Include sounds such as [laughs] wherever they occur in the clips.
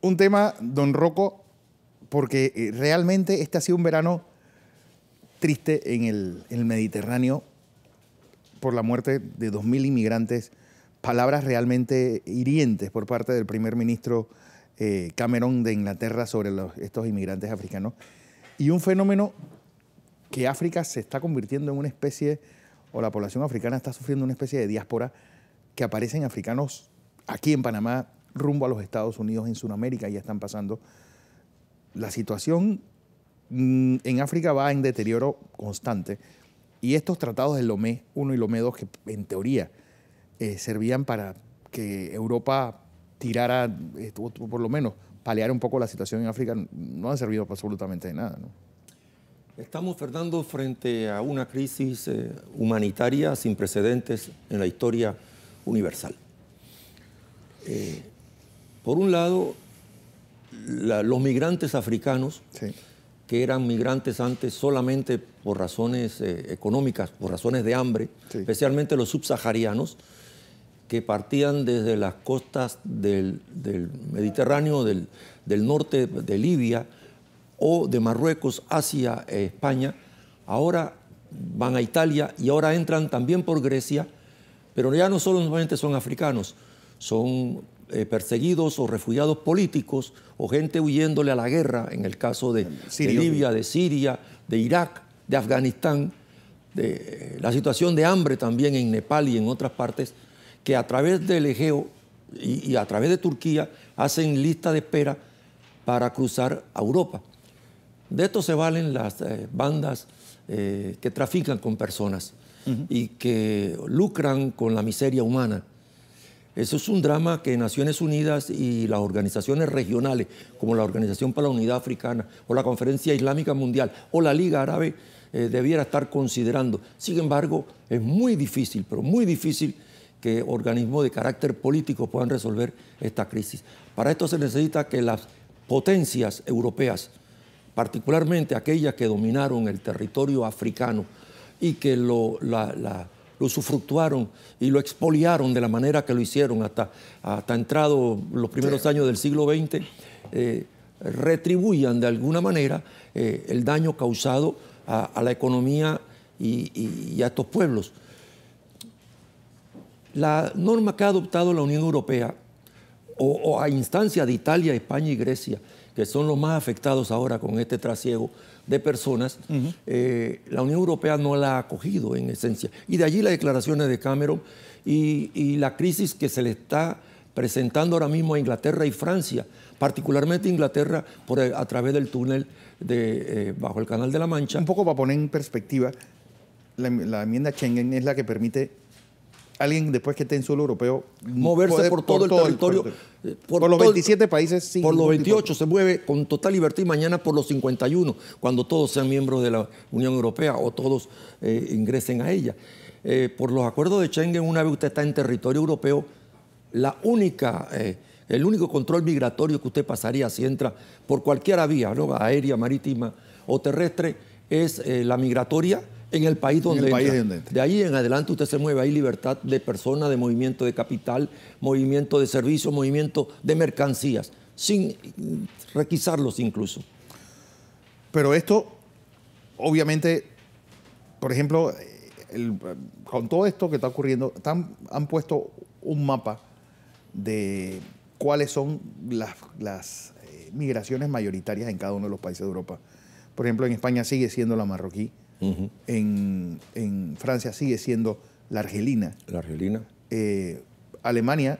un tema, don Rocco, porque eh, realmente este ha sido un verano triste en el, Mediterráneo por la muerte de 2.000 inmigrantes. Palabras realmente hirientes por parte del primer ministro eh, Cameron de Inglaterra sobre estos inmigrantes africanos. Y un fenómeno que África se está convirtiendo en una especie, o la población africana está sufriendo una especie de diáspora, que aparecen africanos aquí en Panamá rumbo a los Estados Unidos en Sudamérica, ya están pasando. La situación mm, en África va en deterioro constante y estos tratados de Lomé uno y Lomé 2, que en teoría eh, servían para que Europa tirara, eh, por lo menos paliar un poco la situación en África, no han servido para absolutamente de nada. Estamos, Fernando, frente a una crisis eh, humanitaria sin precedentes en la historia universal. Por un lado, los migrantes africanos, que eran migrantes antes solamente por razones eh, económicas, por razones de hambre, especialmente los subsaharianos, que partían desde las costas del, Mediterráneo, del, norte de Libia o de Marruecos hacia eh, España, ahora van a Italia y ahora entran también por Grecia, pero ya no solamente son africanos, son eh, perseguidos o refugiados políticos o gente huyéndole a la guerra, en el caso de, Libia, de Siria, de Irak, de Afganistán, de, eh, la situación de hambre también en Nepal y en otras partes, que a través del Egeo y, a través de Turquía hacen lista de espera para cruzar a Europa. De esto se valen las eh, bandas que trafican con personas y que lucran con la miseria humana. Eso es un drama que Naciones Unidas y las organizaciones regionales, como la Organización para la Unidad Africana, o la Conferencia Islámica Mundial, o la Liga Árabe, eh, debiera estar considerando. Sin embargo, es muy difícil, pero muy difícil que organismos de carácter político puedan resolver esta crisis. Para esto se necesita que las potencias europeas, particularmente aquellas que dominaron el territorio africano y que lo, la lo sufructuaron y lo expoliaron de la manera que lo hicieron hasta, hasta entrado los primeros años del siglo XX, eh, retribuyan de alguna manera eh, el daño causado a, la economía y, a estos pueblos. La norma que ha adoptado la Unión Europea, o a instancia de Italia, España y Grecia, que son los más afectados ahora con este trasiego de personas, eh, la Unión Europea no la ha acogido en esencia. Y de allí las declaraciones de Cameron y, la crisis que se le está presentando ahora mismo a Inglaterra y Francia, particularmente Inglaterra por, eh, a través del túnel eh, bajo el Canal de la Mancha. Un poco para poner en perspectiva, la, la enmienda Schengen es la que permite alguien después que esté en suelo europeo mm, moverse por, todo el territorio. Eh, por, los 27 países, Por los 28 se mueve con total libertad y mañana por los 51, cuando todos sean miembros de la Unión Europea o todos eh, ingresen a ella. Eh, por los acuerdos de Schengen, una vez usted está en territorio europeo, la única, el único control migratorio que usted pasaría si entra por cualquier vía, ¿no? aérea, marítima o terrestre, es la migratoria en el país donde, De ahí en adelante usted se mueve, hay libertad de persona, de movimiento de capital, movimiento de servicios, movimiento de mercancías, sin requisarlos incluso. Pero esto, obviamente, por ejemplo, con todo esto que está ocurriendo, han puesto un mapa de cuáles son las, las eh, migraciones mayoritarias en cada uno de los países de Europa. Por ejemplo, en España sigue siendo la marroquí en, Francia sigue siendo la argelina. La argelina. Eh, Alemania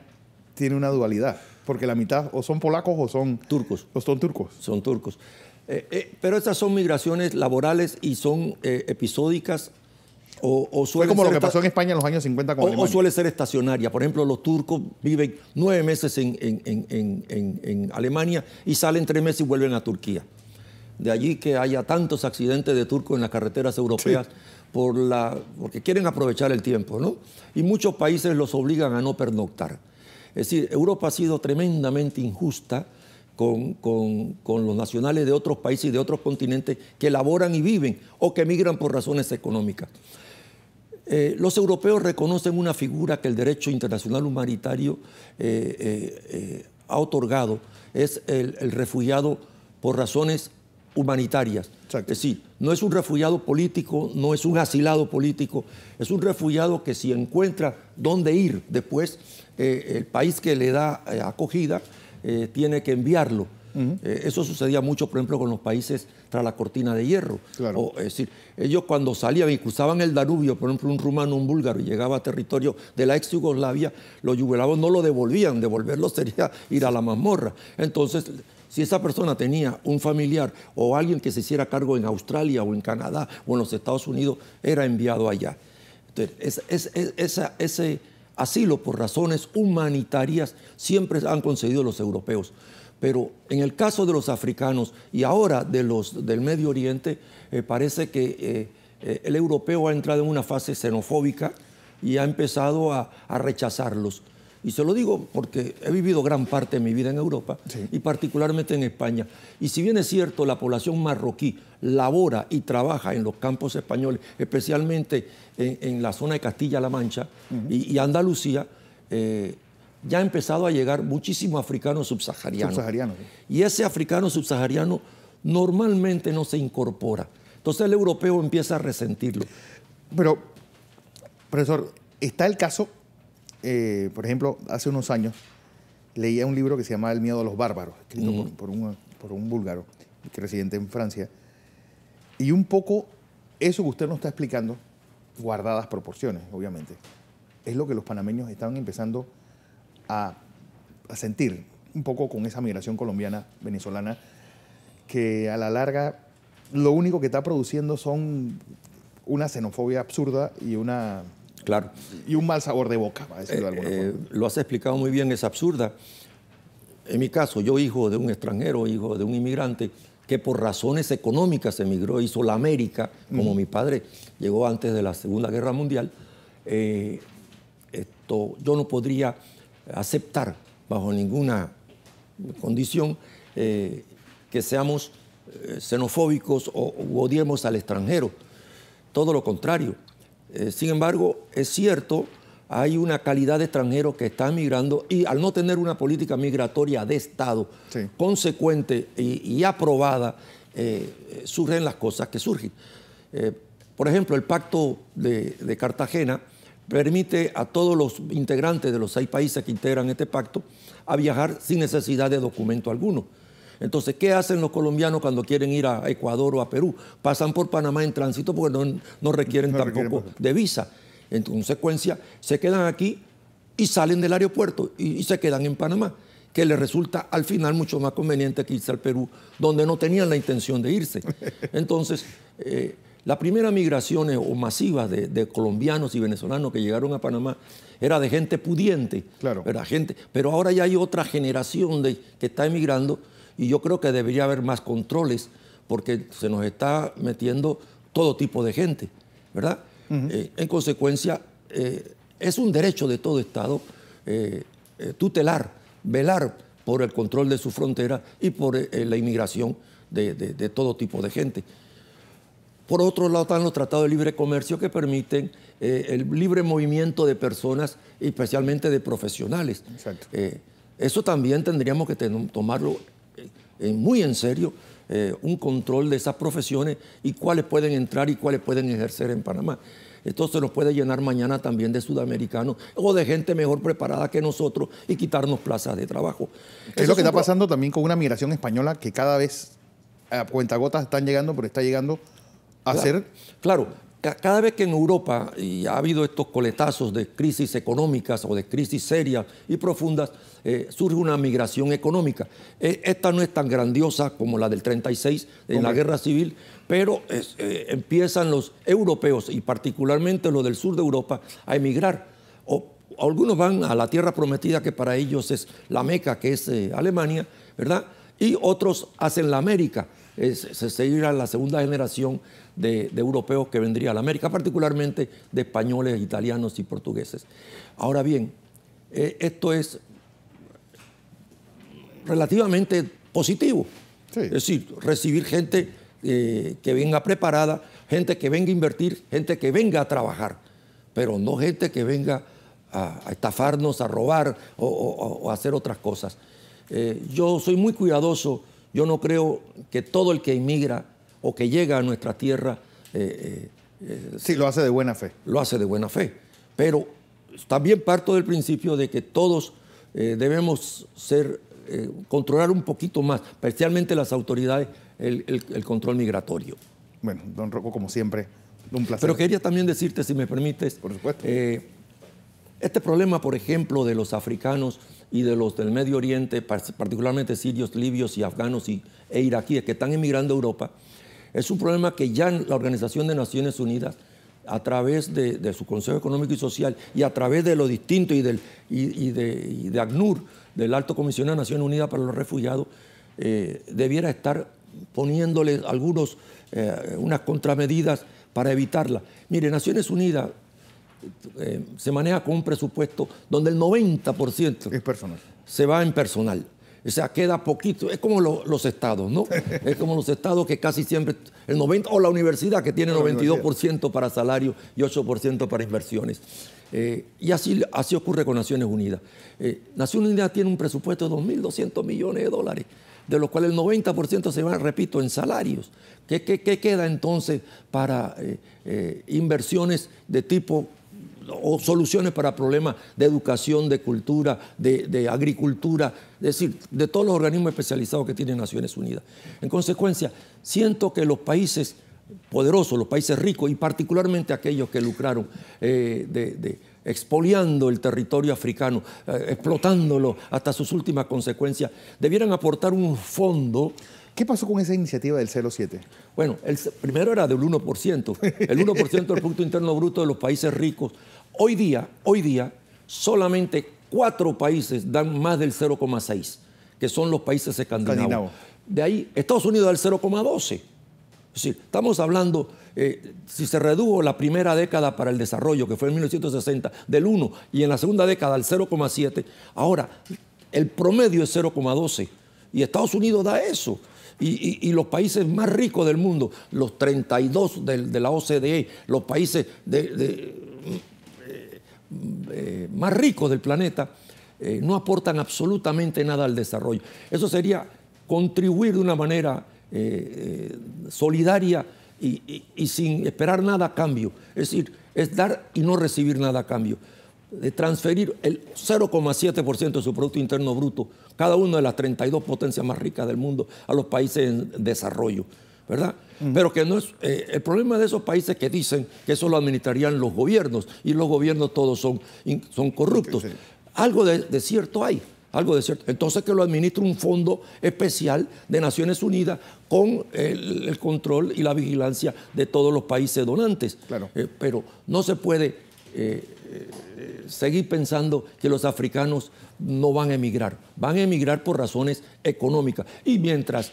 tiene una dualidad, porque la mitad o son polacos o son turcos. son turcos. Son turcos. Eh, eh, pero estas son migraciones laborales y son episódicas o, o suele como lo que pasó en España en los años 50 con Alemania. o suele ser estacionaria. Por ejemplo, los turcos viven nueve meses en Alemania y salen tres meses y vuelven a Turquía de allí que haya tantos accidentes de turcos en las carreteras europeas. Por la, porque quieren aprovechar el tiempo, ¿no? Y muchos países los obligan a no pernoctar. Es decir, Europa ha sido tremendamente injusta con, los nacionales de otros países y de otros continentes que laboran y viven o que migran por razones económicas. Eh, los europeos reconocen una figura que el derecho internacional humanitario eh, eh, ha otorgado, es el, el refugiado por razones humanitarias. Es decir, no es un refugiado político, no es un asilado político, es un refugiado que si encuentra dónde ir después, eh, el país que le da eh, acogida eh, tiene que enviarlo. eso sucedía mucho, por ejemplo, con los países tras la cortina de hierro. es decir, ellos cuando salían y cruzaban el Danubio, por ejemplo, un rumano, un búlgaro, y llegaba a territorio de la ex Yugoslavia, los yugoslavos no lo devolvían, devolverlo sería ir a la mazmorra. Entonces, si esa persona tenía un familiar o alguien que se hiciera cargo en Australia o en Canadá o en los Estados Unidos, era enviado allá. ese asilo por razones humanitarias siempre han concedido los europeos. Pero en el caso de los africanos y ahora de los del Medio Oriente, eh, parece que eh, eh, el europeo ha entrado en una fase xenofóbica y ha empezado a rechazarlos. Y se lo digo porque he vivido gran parte de mi vida en Europa y particularmente en España. Y si bien es cierto, la población marroquí labora y trabaja en los campos españoles, especialmente en, la zona de Castilla-La Mancha y, Andalucía, eh, ya ha empezado a llegar muchísimo africano subsahariano. Y ese africano subsahariano normalmente no se incorpora. Entonces el europeo empieza a resentirlo. Pero, profesor, está el caso eh, por ejemplo, hace unos años leía un libro que se llama El miedo a los bárbaros, escrito mm. por, un, búlgaro que residente en Francia. Y un poco eso que usted nos está explicando, guardadas proporciones, obviamente, es lo que los panameños estaban empezando a, a sentir, un poco con esa migración colombiana, venezolana, que a la larga lo único que está produciendo son una xenofobia absurda y una Claro. Y un mal sabor de boca, a eh, eh, Lo has explicado muy bien, es absurda. En mi caso, yo hijo de un extranjero, hijo de un inmigrante, que por razones económicas emigró, hizo la América, como mi padre llegó antes de la Segunda Guerra Mundial, eh, esto, yo no podría aceptar bajo ninguna condición que seamos xenofóbicos o odiemos al extranjero. Todo lo contrario, eh, sin embargo, es cierto, hay una calidad de extranjeros que están migrando y al no tener una política migratoria de Estado consecuente y, aprobada, eh, eh, surgen las cosas que surgen. por ejemplo, el pacto de, de, Cartagena permite a todos los integrantes de los seis países que integran este pacto a viajar sin necesidad de documento alguno. Entonces, ¿qué hacen los colombianos cuando quieren ir a Ecuador o a Perú? Pasan por Panamá en tránsito porque no, requieren tampoco de visa. En consecuencia, se quedan aquí y salen del aeropuerto y, se quedan en Panamá que les resulta al final mucho más conveniente que irse al Perú, donde no tenían la intención de irse. [laughs] Entonces, la eh, las primeras migraciones o masivas de, colombianos y venezolanos que llegaron a Panamá era de gente pudiente, claro. era gente, pero ahora ya hay otra generación de, que está emigrando y yo creo que debería haber más controles porque se nos está metiendo todo tipo de gente, ¿verdad? Eh, en consecuencia, eh, es un derecho de todo Estado eh, tutelar, velar por el control de su frontera y por la inmigración de, todo tipo de gente. Por otro lado están los tratados de libre comercio que permiten el libre movimiento de personas, especialmente de profesionales. eso también tendríamos que tomarlo eh, eh, muy en serio eh, un control de esas profesiones y cuáles pueden entrar y cuáles pueden ejercer en Panamá. Esto se nos puede llenar mañana también de sudamericanos o de gente mejor preparada que nosotros y quitarnos plazas de trabajo. Es lo que está pasando también con una migración española que cada vez a cuentagotas están llegando, pero está llegando a ser... Claro, cada vez que en Europa y ha habido estos coletazos de crisis económicas o de crisis serias y profundas, eh, surge una migración económica. E-, esta no es tan grandiosa como la del 36 en la guerra civil, pero eh, empiezan los europeos y particularmente los del sur de Europa a emigrar. O, algunos van a la tierra prometida que para ellos es la Meca, que es eh, Alemania, ¿verdad? Y otros hacen la América es, se seguirá la segunda generación de, europeos que vendría a la América, particularmente de españoles, italianos y portugueses. Ahora bien, eh, esto es relativamente positivo. Es decir, recibir gente eh, que venga preparada, gente que venga a invertir, gente que venga a trabajar, pero no gente que venga a, estafarnos, a robar o, a hacer otras cosas. Eh, yo soy muy cuidadoso yo no creo que todo el que inmigra o que llega a nuestra tierra... Eh, eh, eh, sí, lo hace de buena fe. Lo hace de buena fe. Pero también parto del principio de que todos debemos ser, controlar un poquito más, especialmente las autoridades, el, control migratorio. Bueno, don Rocco, como siempre, un placer. Pero quería también decirte, si me permites, Por supuesto. Este problema, por ejemplo, de los africanos y de los del Medio Oriente, particularmente sirios, libios y afganos y, e iraquíes que están emigrando a Europa, es un problema que ya la Organización de Naciones Unidas, a través de, su Consejo Económico y Social y a través de lo distinto y, de, ACNUR, del Alto Comisionado de Naciones Unidas para los Refugiados, eh, debiera estar poniéndole algunos, eh, unas contramedidas para evitarla. Mire, Naciones Unidas eh, se maneja con un presupuesto donde el 90% es personal. se va en personal. O sea, queda poquito. Es como los estados, ¿no? [laughs] es como los estados que casi siempre, el 90%, o la universidad que tiene 92% para salario y 8% para inversiones. Eh, y así, así ocurre con Naciones Unidas. Eh, Naciones Unidas tiene un presupuesto de 2.200 millones de dólares, de los cuales el 90% se va, repito, en salarios. ¿Qué, queda entonces para inversiones de tipo o soluciones para problemas de educación, de cultura, de, agricultura, es decir, de todos los organismos especializados que tiene Naciones Unidas. En consecuencia, siento que los países poderosos, los países ricos y particularmente aquellos que lucraron eh, expoliando el territorio africano, eh, explotándolo hasta sus últimas consecuencias, debieran aportar un fondo. ¿Qué pasó con esa iniciativa del 0,7? Bueno, el primero era del 1%. El 1% del Producto Interno Bruto de los países ricos Hoy día, hoy día, solamente cuatro países dan más del 0,6, que son los países escandinavos. De ahí, Estados Unidos da el 0,12. Es decir, estamos hablando, eh, si se redujo la primera década para el desarrollo, que fue en 1960, del 1, y en la segunda década al 0,7, ahora el promedio es 0,12. Y Estados Unidos da eso. Y, los países más ricos del mundo, los 32 de, la OCDE, los países de eh, más ricos del planeta eh, no aportan absolutamente nada al desarrollo. Eso sería contribuir de una manera eh, solidaria y, sin esperar nada a cambio. Es decir, es dar y no recibir nada a cambio. De transferir el 0,7% de su Producto Interno Bruto, cada una de las 32 potencias más ricas del mundo, a los países en desarrollo. ¿verdad? Pero que no es. Eh, el problema de esos países que dicen que eso lo administrarían los gobiernos y los gobiernos todos son, son corruptos. Algo de, cierto hay. Algo de cierto. Entonces que lo administre un fondo especial de Naciones Unidas con el, control y la vigilancia de todos los países donantes. Eh, pero no se puede eh, seguir pensando que los africanos no van a emigrar. Van a emigrar por razones económicas. Y mientras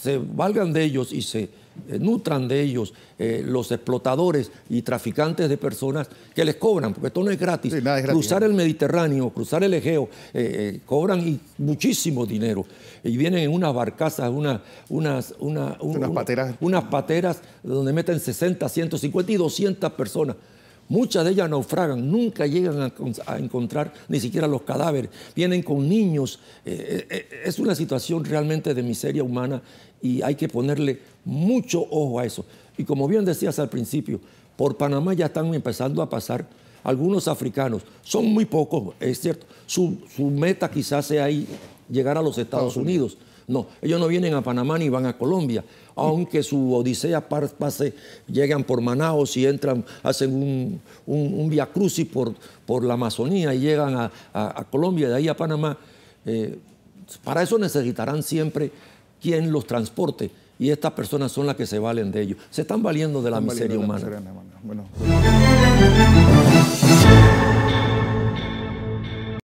se valgan de ellos y se eh, nutran de ellos eh, los explotadores y traficantes de personas que les cobran, porque esto no es gratis. cruzar el Mediterráneo, cruzar el Egeo, eh, cobran y muchísimo dinero. Y vienen en unas barcazas, una, unas, unas, pateras. unas pateras donde meten 60, 150 y 200 personas. Muchas de ellas naufragan, nunca llegan a, encontrar ni siquiera los cadáveres, vienen con niños. Eh, eh, eh, es una situación realmente de miseria humana y hay que ponerle mucho ojo a eso. Y como bien decías al principio, por Panamá ya están empezando a pasar algunos africanos. Son muy pocos, es cierto. Su, meta quizás sea ahí llegar a los Estados, Unidos no, ellos no vienen a Panamá ni van a Colombia. Aunque su odisea pase, llegan por Manaos y entran, hacen un, un, via crucis por, por la Amazonía y llegan a, Colombia, de ahí a Panamá. Eh, para eso necesitarán siempre quien los transporte y estas personas son las que se valen de ellos. Se están valiendo de la, miseria, humana.